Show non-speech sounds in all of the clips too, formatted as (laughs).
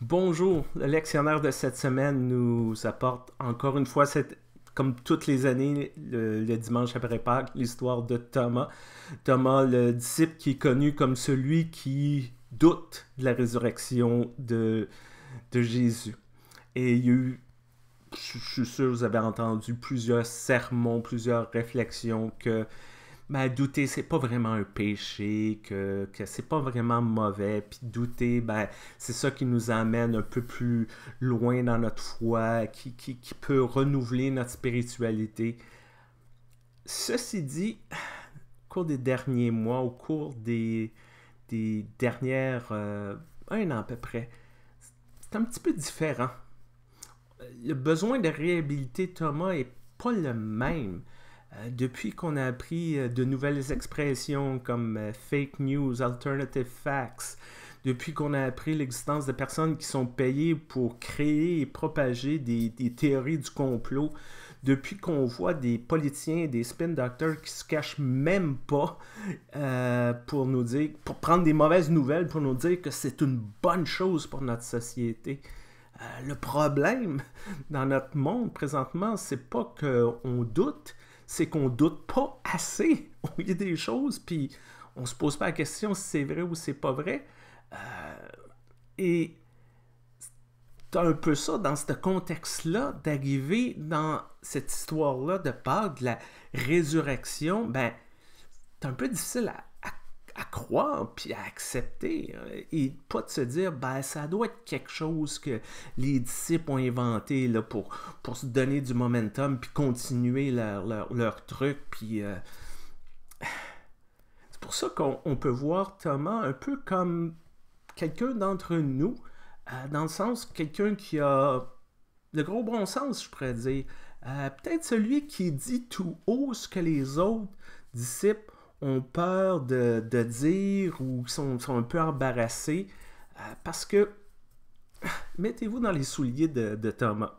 Bonjour, le lectionnaire de cette semaine nous apporte encore une fois, cette, comme toutes les années, le, dimanche après Pâques, l'histoire de Thomas. Thomas, le disciple qui est connu comme celui qui doute de la résurrection de, de Jésus. Et il y a eu, je suis sûr, vous avez entendu plusieurs sermons, plusieurs réflexions que ben, douter, c'est pas vraiment un péché, que, que c'est pas vraiment mauvais. Puis douter, ben, c'est ça qui nous amène un peu plus loin dans notre foi, qui, qui, qui peut renouveler notre spiritualité. Ceci dit, au cours des derniers mois, au cours des, des dernières. Euh, un an à peu près, c'est un petit peu différent. Le besoin de réhabiliter Thomas est pas le même. Euh, depuis qu'on a appris euh, de nouvelles expressions comme euh, fake news, alternative facts, depuis qu'on a appris l'existence de personnes qui sont payées pour créer et propager des, théories du complot, depuis qu'on voit des politiciens et des spin doctors qui se cachent même pas pour nous dire, pour prendre des mauvaises nouvelles, pour nous dire que c'est une bonne chose pour notre société. le problème dans notre monde présentement, c'est pas qu'on doute, c'est qu'on doute pas assez (laughs) au milieu des choses, puis on se pose pas la question si c'est vrai ou c'est pas vrai. Euh, et t'as un peu ça dans ce contexte-là d'arriver dans cette histoire-là de Pâques, de la résurrection, ben c'est un peu difficile à, à croire puis à accepter. Hein, et pas de se dire, ben, ça doit être quelque chose que les disciples ont inventé là, pour, pour se donner du momentum puis continuer leur, leur, truc. Puis. Euh, (sighs) c'est pour ça qu'on peut voir Thomas un peu comme quelqu'un d'entre nous, euh, dans le sens quelqu'un qui a le gros bon sens, je pourrais dire. Euh, peut-être celui qui dit tout haut ce que les autres disciples ont peur de, dire ou sont, un peu embarrassés euh, parce que (laughs) mettez-vous dans les souliers de, Thomas.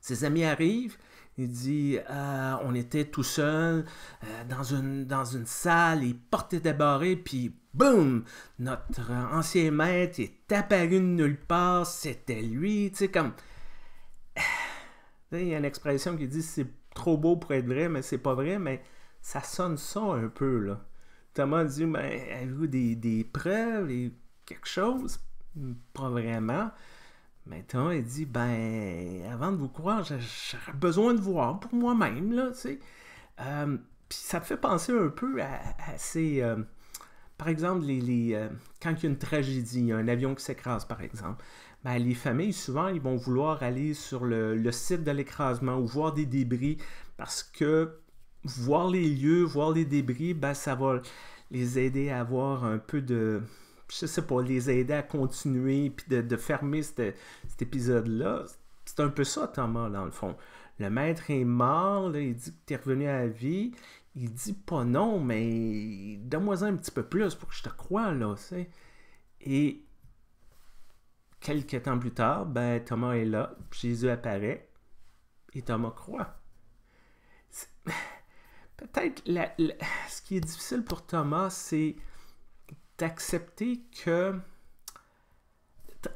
Ses amis arrivent. Il dit euh, On était tout seul euh, dans, une, dans une salle, les portes étaient barrées, puis boum Notre ancien maître est apparu de nulle part, c'était lui, tu sais, comme. (sighs) Il y a une expression qui dit C'est trop beau pour être vrai, mais c'est pas vrai, mais ça sonne ça un peu, là. Thomas dit, ben, avez-vous des, des, preuves, et quelque chose? Pas vraiment. Maintenant, Thomas, dit, ben, avant de vous croire, j'aurais besoin de voir pour moi-même, là, tu sais. Euh, puis ça me fait penser un peu à, ces... Euh, par exemple, les, euh, quand il y a une tragédie, il y a un avion qui s'écrase, par exemple, ben, les familles, souvent, ils vont vouloir aller sur le, le site de l'écrasement ou voir des débris parce que voir les lieux, voir les débris, ben, ça va les aider à avoir un peu de, je sais pas, les aider à continuer, puis de, fermer cet épisode-là. C'est un peu ça, Thomas, dans le fond. Le maître est mort, il dit que tu revenu à la vie. Il dit pas non, mais donne-moi un petit peu plus pour que je te croie, là, sais, Et quelques temps plus tard, ben, Thomas est là, Jésus apparaît, et Thomas croit peut-être ce qui est difficile pour Thomas, c'est d'accepter que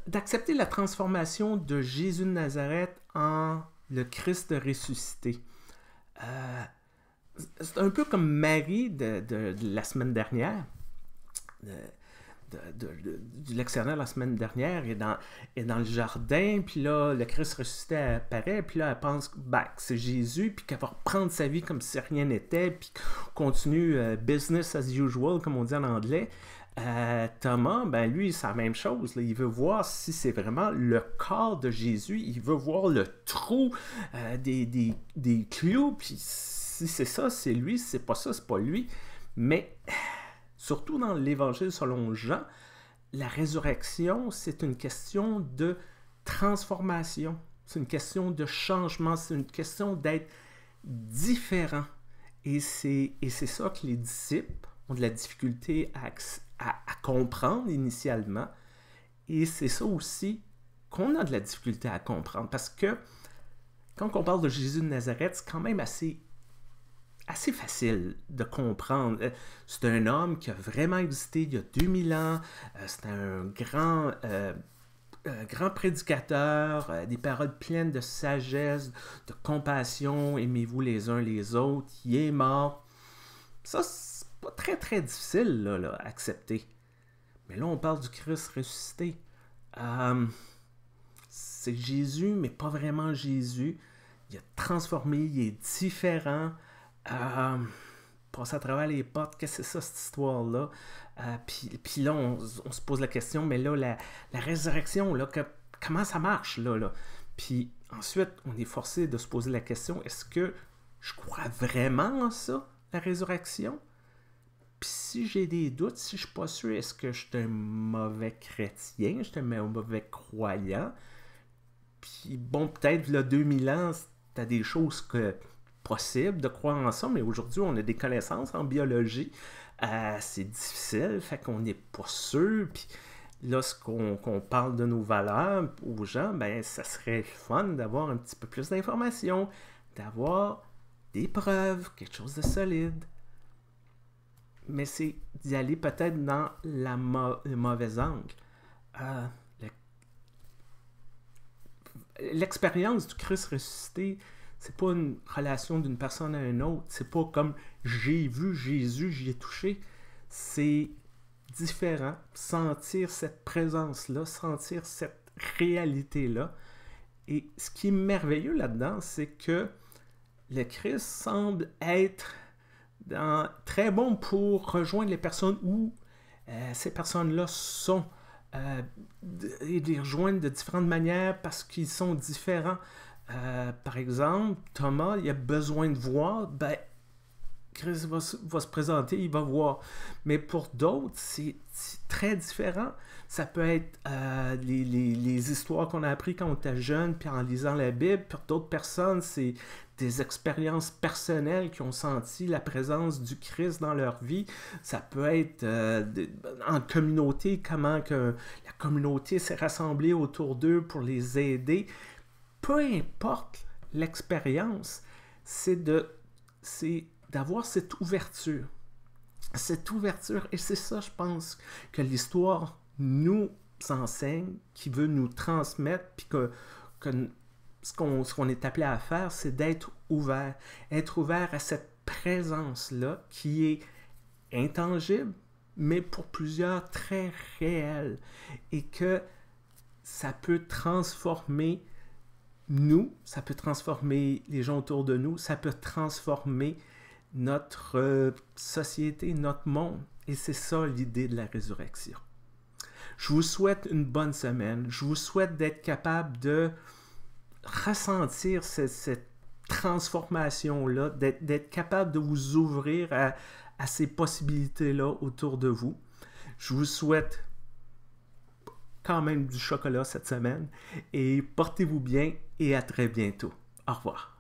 d'accepter la transformation de Jésus de Nazareth en le Christ ressuscité. Euh, c'est un peu comme Marie de, la semaine dernière. Euh, de, de, la semaine dernière est dans, et dans le jardin, puis là, le Christ ressuscité apparaît, puis là, elle pense ben, que c'est Jésus, puis qu'elle va reprendre sa vie comme si rien n'était, puis continue euh, business as usual, comme on dit en anglais. Euh, Thomas, ben lui, c'est la même chose. Il veut voir si c'est vraiment le corps de Jésus. Il veut voir le trou euh, des, des, des clous. Puis si c'est ça, c'est lui. Si c'est pas ça, c'est pas lui. Mais surtout dans l'Évangile selon Jean, la résurrection, c'est une question de transformation, c'est une question de changement, c'est une question d'être différent. Et c'est, et c'est ça que les disciples ont de la difficulté à, à, à comprendre initialement. Et c'est ça aussi qu'on a de la difficulté à comprendre. Parce que quand on parle de Jésus de Nazareth, c'est quand même assez assez facile de comprendre. Euh, c'est un homme qui a vraiment existé il y a 2000 ans. Euh, c'est un grand, euh, grand prédicateur, des paroles pleines de sagesse, de compassion. Aimez-vous les uns les autres. Il est mort. Ça, c'est pas très, très difficile là, là, à accepter. Mais là, on parle du Christ ressuscité. c'est Jésus, mais pas vraiment Jésus. Il a transformé, il est différent euh, passer à travers les potes, qu'est-ce que c'est ça cette histoire-là? Euh, puis, là, on, se pose la question, mais là, la, résurrection, là, comment ça marche, là, là? Puis ensuite, on est forcé de se poser la question, est-ce que je crois vraiment en ça, la résurrection? Puis si j'ai des doutes, si je suis pas sûr, est-ce que je suis un mauvais chrétien, je suis un mauvais croyant? Puis bon, peut-être, là, 2000 ans, as des choses que possible de croire en ça, mais aujourd'hui, on a des connaissances en biologie. Euh, c'est difficile, fait qu'on n'est pas sûr. Puis lorsqu'on parle de nos valeurs aux gens, ben, ça serait fun d'avoir un petit peu plus d'informations, d'avoir des preuves, quelque chose de solide. Mais c'est d'y aller peut-être dans la le mauvais angle. Euh, l'expérience du Christ ressuscité, c'est pas une relation d'une personne à une autre. C'est pas comme j'ai vu Jésus, j'y ai touché. C'est différent. Sentir cette présence-là, sentir cette réalité-là. Et ce qui est merveilleux là-dedans, c'est que le Christ semble être très bon pour rejoindre les personnes où euh, ces personnes-là sont euh, et les rejoindre de différentes manières parce qu'ils sont différents. Euh, par exemple, Thomas, il a besoin de voir, ben, Christ va, se présenter, il va voir. Mais pour d'autres, c'est très différent. Ça peut être euh, les, histoires qu'on a apprises quand on était jeune, puis en lisant la Bible. Pour d'autres personnes, c'est des expériences personnelles qui ont senti la présence du Christ dans leur vie. Ça peut être euh, en communauté, comment que la communauté s'est rassemblée autour d'eux pour les aider peu importe l'expérience, c'est de c'est d'avoir cette ouverture. Cette ouverture, et c'est ça, je pense, que l'histoire nous enseigne, qui veut nous transmettre, puis que, ce qu'on est appelé à faire, c'est d'être ouvert. Être ouvert à cette présence-là qui est intangible, mais pour plusieurs très réelle, et que ça peut transformer nous, ça peut transformer les gens autour de nous, ça peut transformer notre euh, société, notre monde. Et c'est ça l'idée de la résurrection. Je vous souhaite une bonne semaine. Je vous souhaite d'être capable de ressentir cette, transformation-là, d'être capable de vous ouvrir à ces possibilités-là autour de vous. Je vous souhaite quand même du chocolat cette semaine. Et portez-vous bien et à très bientôt. Au revoir.